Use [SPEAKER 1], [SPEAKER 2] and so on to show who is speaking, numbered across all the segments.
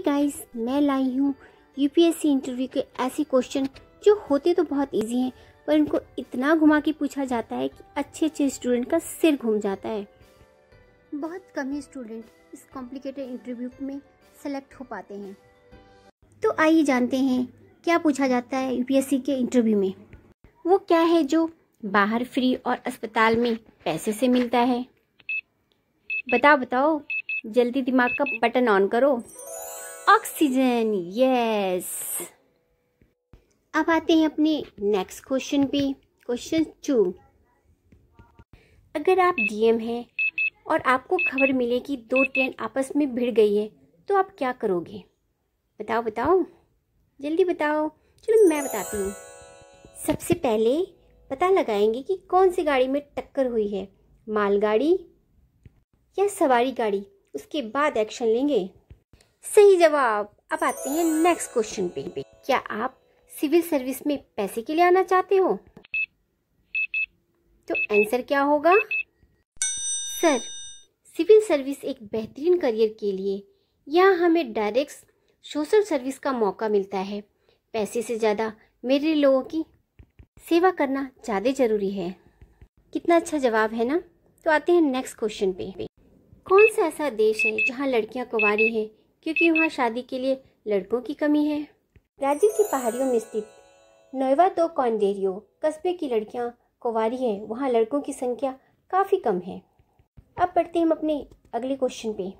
[SPEAKER 1] Hey guys मैं लाई हूँ UPSC interview के ऐसे क्वेश्चन जो होते तो बहुत इजी हैं पर इनको इतना घुमा के पूछा जाता है कि अच्छे अच्छे स्टूडेंट का सिर घूम जाता है बहुत कम ही स्टूडेंट इस कॉम्प्लिकेटेड इंटरव्यू में सेलेक्ट हो पाते हैं तो आइए जानते हैं क्या पूछा जाता है यूपीएससी के इंटरव्यू में वो क्या है जो बाहर फ्री और अस्पताल में पैसे से मिलता है बताओ बताओ जल्दी दिमाग का बटन ऑन करो ऑक्सीजन यस अब आते हैं अपने नेक्स्ट क्वेश्चन पे क्वेश्चन टू अगर आप डीएम हैं और आपको खबर मिले कि दो ट्रेन आपस में भिड़ गई है तो आप क्या करोगे बताओ बताओ जल्दी बताओ चलो मैं बताती हूँ सबसे पहले पता लगाएंगे कि कौन सी गाड़ी में टक्कर हुई है मालगाड़ी या सवारी गाड़ी उसके बाद एक्शन लेंगे सही जवाब अब आते हैं नेक्स्ट क्वेश्चन पे क्या आप सिविल सर्विस में पैसे के लिए आना चाहते हो तो आंसर क्या होगा सर सिविल सर्विस एक बेहतरीन करियर के लिए यहाँ हमें डायरेक्ट सोशल सर्विस का मौका मिलता है पैसे से ज़्यादा मेरे लोगों की सेवा करना ज़्यादा ज़रूरी है कितना अच्छा जवाब है ना तो आते हैं नेक्स्ट क्वेश्चन पे कौन सा ऐसा देश है जहाँ लड़कियाँ कुंवारी हैं क्योंकि वहाँ शादी के लिए लड़कों की कमी है राज्य की पहाड़ियों में स्थित नोएवा दो कौनदेरियो कस्बे की लड़कियां कुंवारी हैं वहाँ लड़कों की संख्या काफ़ी कम है अब पढ़ते हैं हम अपने अगले क्वेश्चन पे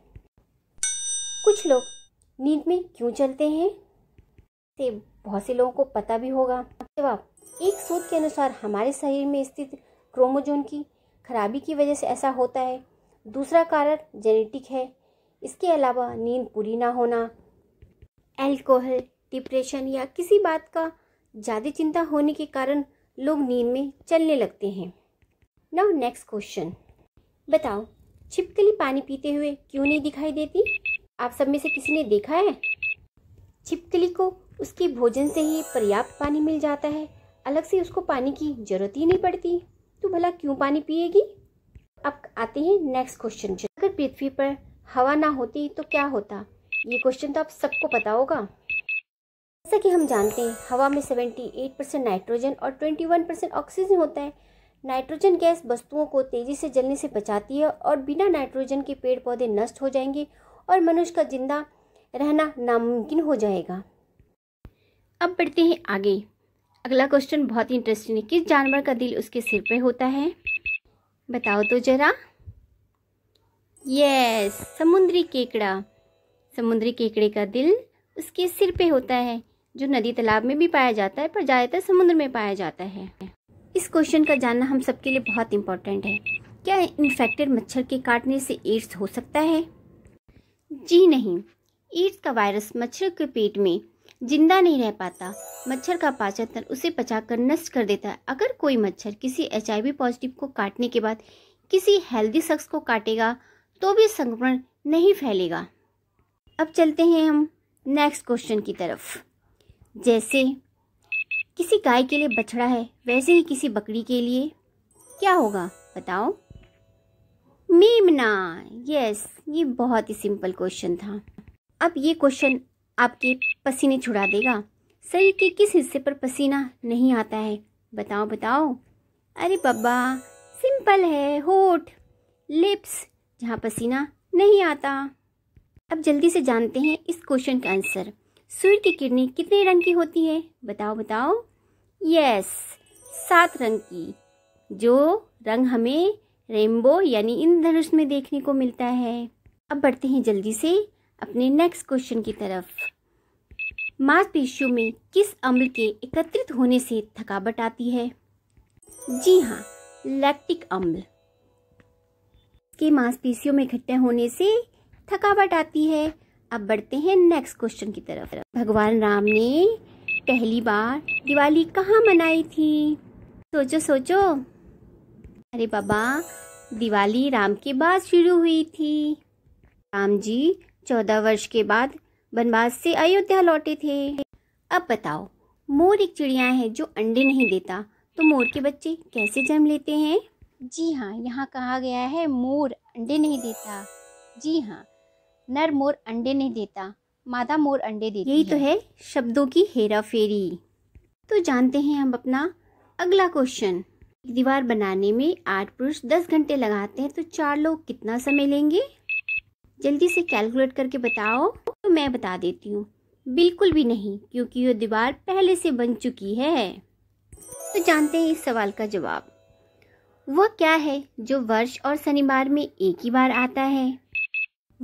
[SPEAKER 1] कुछ लोग नींद में क्यों चलते हैं से बहुत से लोगों को पता भी होगा जवाब एक सोच के अनुसार हमारे शरीर में स्थित क्रोमोजोन की खराबी की वजह से ऐसा होता है दूसरा कारण जेनेटिक है इसके अलावा नींद पूरी ना होना एल्कोहल डिप्रेशन या किसी बात का ज़्यादा चिंता होने के कारण लोग नींद में चलने लगते हैं नाउ नेक्स्ट क्वेश्चन बताओ छिपकली पानी पीते हुए क्यों नहीं दिखाई देती आप सब में से किसी ने देखा है छिपकली को उसके भोजन से ही पर्याप्त पानी मिल जाता है अलग से उसको पानी की जरूरत ही नहीं पड़ती तो भला क्यों पानी पिएगी अब आते हैं नेक्स्ट क्वेश्चन अगर पृथ्वी पर हवा ना होती तो क्या होता ये क्वेश्चन तो आप सबको पता होगा जैसा कि हम जानते हैं हवा में 78 परसेंट नाइट्रोजन और 21 परसेंट ऑक्सीजन होता है नाइट्रोजन गैस वस्तुओं को तेज़ी से जलने से बचाती है और बिना नाइट्रोजन के पेड़ पौधे नष्ट हो जाएंगे और मनुष्य का जिंदा रहना नामुमकिन हो जाएगा अब बढ़ते हैं आगे अगला क्वेश्चन बहुत ही इंटरेस्टिंग है किस जानवर का दिल उसके सिर पर होता है बताओ तो जरा यस समुद्री केकड़ा समुद्री केकड़े का दिल उसके सिर पे होता है जो नदी तालाब में भी पाया जाता है पर ज़्यादातर समुद्र में पाया जाता है इस क्वेश्चन का जानना हम सबके लिए बहुत इम्पोर्टेंट है क्या इन्फेक्टेड मच्छर के काटने से एड्स हो सकता है जी नहीं एड्स का वायरस मच्छर के पेट में जिंदा नहीं रह पाता मच्छर का पाचन तंत्र उसे पचाकर नष्ट कर देता है अगर कोई मच्छर किसी एच पॉजिटिव को काटने के बाद किसी हेल्दी शख्स को काटेगा तो भी संक्रमण नहीं फैलेगा अब चलते हैं हम नेक्स्ट क्वेश्चन की तरफ जैसे किसी गाय के लिए बछड़ा है वैसे ही किसी बकरी के लिए क्या होगा बताओ मेमना यस ये बहुत ही सिंपल क्वेश्चन था अब ये क्वेश्चन आपके पसीने छुड़ा देगा शरीर के किस हिस्से पर पसीना नहीं आता है बताओ बताओ अरे बब्बा सिंपल है होठ लिप्स जहाँ पसीना नहीं आता अब जल्दी से जानते हैं इस क्वेश्चन का आंसर सूर्य की किरणें कितने रंग की होती है बताओ बताओ यस सात रंग की जो रंग हमें रेनबो यानी इंद्रधनुष में देखने को मिलता है अब बढ़ते हैं जल्दी से अपने नेक्स्ट क्वेश्चन की तरफ मांसपेशियों में किस अम्ल के एकत्रित होने से थकावट आती है जी हाँ लैक्टिक अम्ल के मांसपेशियों में इकट्ठे होने से थकावट आती है अब बढ़ते हैं नेक्स्ट क्वेश्चन की तरफ भगवान राम ने पहली बार दिवाली कहाँ मनाई थी सोचो सोचो अरे बाबा दिवाली राम के बाद शुरू हुई थी राम जी चौदह वर्ष के बाद वनवास से अयोध्या लौटे थे अब बताओ मोर एक चिड़िया है जो अंडे नहीं देता तो मोर के बच्चे कैसे जन्म लेते हैं जी हाँ यहाँ कहा गया है मोर अंडे नहीं देता जी हाँ नर मोर अंडे नहीं देता मादा मोर अंडे देती यही तो है। तो है शब्दों की हेरा फेरी तो जानते हैं हम अपना अगला क्वेश्चन दीवार बनाने में आठ पुरुष दस घंटे लगाते हैं तो चार लोग कितना समय लेंगे जल्दी से कैलकुलेट करके बताओ तो मैं बता देती हूँ बिल्कुल भी नहीं क्योंकि ये दीवार पहले से बन चुकी है तो जानते हैं इस सवाल का जवाब वह क्या है जो वर्ष और शनिवार में एक ही बार आता है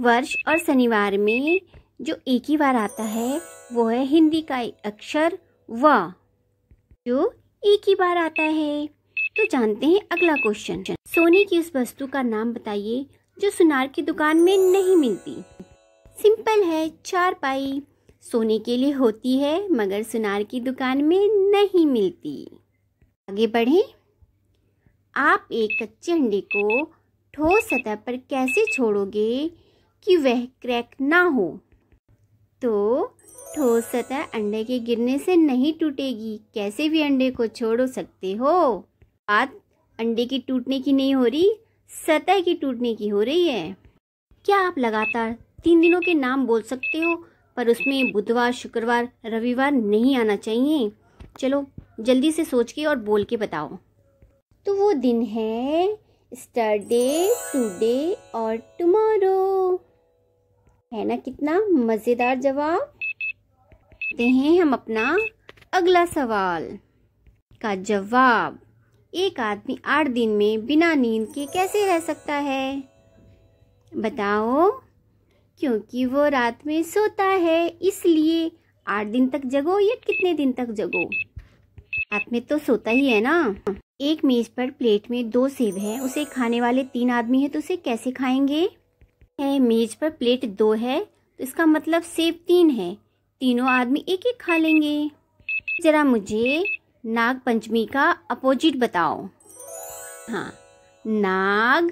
[SPEAKER 1] वर्ष और शनिवार में जो एक ही बार आता है वो है हिंदी का अक्षर व जो एक ही बार आता है तो जानते हैं अगला क्वेश्चन सोने की उस वस्तु का नाम बताइए जो सुनार की दुकान में नहीं मिलती सिंपल है चार पाई सोने के लिए होती है मगर सुनार की दुकान में नहीं मिलती आगे बढ़ें आप एक कच्चे अंडे को ठोस सतह पर कैसे छोड़ोगे कि वह क्रैक ना हो तो ठोस सतह अंडे के गिरने से नहीं टूटेगी कैसे भी अंडे को छोड़ सकते हो बात अंडे की टूटने की नहीं हो रही सतह की टूटने की हो रही है क्या आप लगातार तीन दिनों के नाम बोल सकते हो पर उसमें बुधवार शुक्रवार रविवार नहीं आना चाहिए चलो जल्दी से सोच के और बोल के बताओ तो वो दिन है स्टरडे टूडे और टुमारो है ना कितना मज़ेदार जवाब देखते हैं हम अपना अगला सवाल का जवाब एक आदमी आठ दिन में बिना नींद के कैसे रह सकता है बताओ क्योंकि वो रात में सोता है इसलिए आठ दिन तक जगो या कितने दिन तक जगो रात में तो सोता ही है ना एक मेज पर प्लेट में दो सेब है उसे खाने वाले तीन आदमी हैं तो उसे कैसे खाएंगे है मेज पर प्लेट दो है तो इसका मतलब सेब तीन है तीनों आदमी एक एक खा लेंगे जरा मुझे नाग पंचमी का अपोजिट बताओ हाँ नाग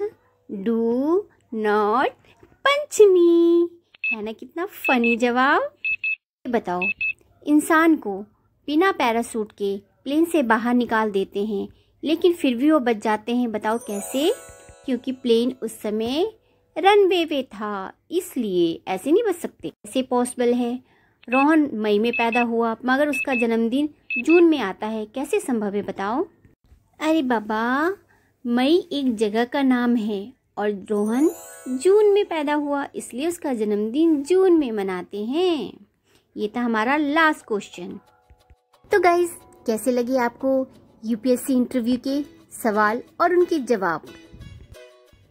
[SPEAKER 1] डू नॉट पंचमी है ना कितना फनी जवाब बताओ इंसान को बिना पैरासूट के प्लेन से बाहर निकाल देते हैं लेकिन फिर भी वो बच जाते हैं बताओ कैसे क्योंकि प्लेन उस समय रनवे पे था इसलिए ऐसे नहीं बच सकते ऐसे पॉसिबल है रोहन मई में पैदा हुआ मगर उसका जन्मदिन जून में आता है कैसे संभव है बताओ अरे बाबा मई एक जगह का नाम है और रोहन जून में पैदा हुआ इसलिए उसका जन्मदिन जून में मनाते हैं ये था हमारा लास्ट क्वेश्चन तो गाइज कैसे लगी आपको यूपीएससी इंटरव्यू के सवाल और उनके जवाब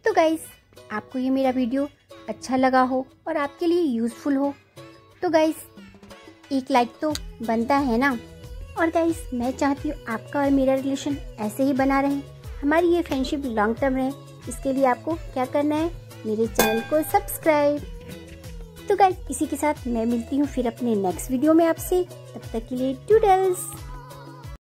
[SPEAKER 1] तो गाइज आपको ये मेरा वीडियो अच्छा लगा हो और आपके लिए यूज़फुल हो तो गाइज एक लाइक तो बनता है ना और गाइज मैं चाहती हूँ आपका और मेरा रिलेशन ऐसे ही बना रहे हमारी ये फ्रेंडशिप लॉन्ग टर्म रहे इसके लिए आपको क्या करना है मेरे चैनल को सब्सक्राइब तो गाइज इसी के साथ मैं मिलती हूँ फिर अपने नेक्स्ट वीडियो में आपसे तब तक के लिए टूडल्स